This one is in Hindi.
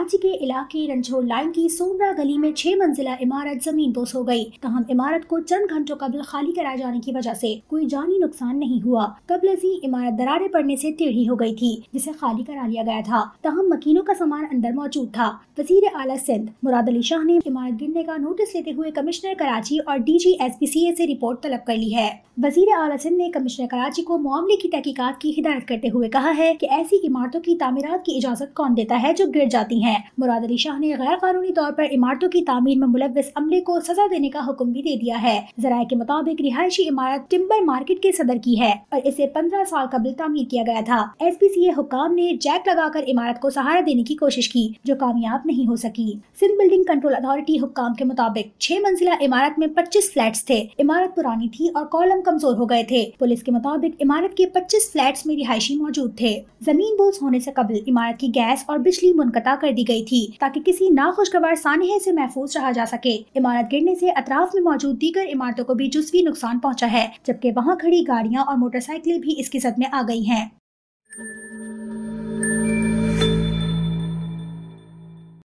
कराची के इलाके रंझोर लाइन की सोमरा गली में छह मंजिला इमारत जमीन दोस्त हो गई तहम इमारत को चंद घंटों कबल खाली कराए जाने की वजह से कोई जानी नुकसान नहीं हुआ कबल ही इमारत दरारे पड़ने से टेढ़ी हो गई थी जिसे खाली करा लिया गया था तहम मकीनों का सामान अंदर मौजूद था वजीर आला सिंध मुराद अली शाह ने इमारत गिरने का नोटिस लेते हुए कमिश्नर कराची और D G S P C A ऐसी रिपोर्ट तलब कर ली है वजीर आला सिंध ने कमिश्नर कराची को मामले की तहकीकत की हिदायत करते हुए कहा है की ऐसी इमारतों की तमीरत की इजाज़त कौन देता है जो गिर जाती है है मुराद अली शाह ने गैर कानूनी तौर पर इमारतों की तमीर में मुलविस अमले को सजा देने का हुक्म भी दे दिया है जराये के मुताबिक रिहायशी इमारत टिम्बर मार्केट के सदर की है और इसे पंद्रह साल कबल तमीर किया गया था एस पी सी हुकाम ने जैक लगाकर इमारत को सहारा देने की कोशिश की जो कामयाब नहीं हो सकी सिंध बिल्डिंग कंट्रोल अथॉरिटी हुकाम के मुताबिक छह मंजिला इमारत में पच्चीस फ्लैट थे इमारत पुरानी थी और कॉलम कमजोर हो गए थे पुलिस के मुताबिक इमारत के पच्चीस फ्लैट में रिहायशी मौजूद थे जमीन बोस होने ऐसी कबल इमारत की गैस और बिजली मुनकता कर दी दी गई थी ताकि किसी नाखुशगवार सानहे से महफूज रहा जा सके इमारत गिरने से अतराफ में मौजूद दीगर इमारतों को भी जुजवी नुकसान पहुँचा है जबकि वहाँ खड़ी गाड़ियाँ और मोटरसाइकिलें भी इसकी सद में आ गई है